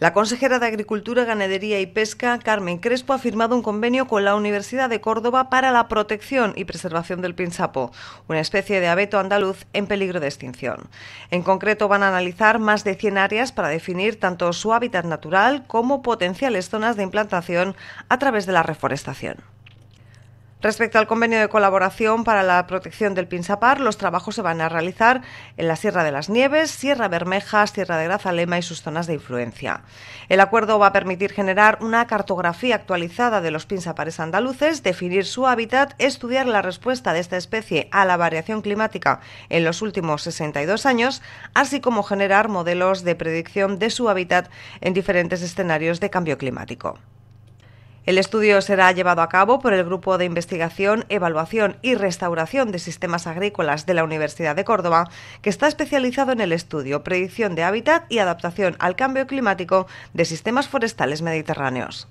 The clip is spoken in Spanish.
La consejera de Agricultura, Ganadería y Pesca, Carmen Crespo, ha firmado un convenio con la Universidad de Córdoba para la protección y preservación del pinsapo, una especie de abeto andaluz en peligro de extinción. En concreto, van a analizar más de 100 áreas para definir tanto su hábitat natural como potenciales zonas de implantación a través de la reforestación. Respecto al convenio de colaboración para la protección del Pinsapar, los trabajos se van a realizar en la Sierra de las Nieves, Sierra Bermeja, Sierra de Grazalema y sus zonas de influencia. El acuerdo va a permitir generar una cartografía actualizada de los pinsapares andaluces, definir su hábitat, estudiar la respuesta de esta especie a la variación climática en los últimos 62 años, así como generar modelos de predicción de su hábitat en diferentes escenarios de cambio climático. El estudio será llevado a cabo por el Grupo de Investigación, Evaluación y Restauración de Sistemas Agrícolas de la Universidad de Córdoba, que está especializado en el estudio, predicción de hábitat y adaptación al cambio climático de sistemas forestales mediterráneos.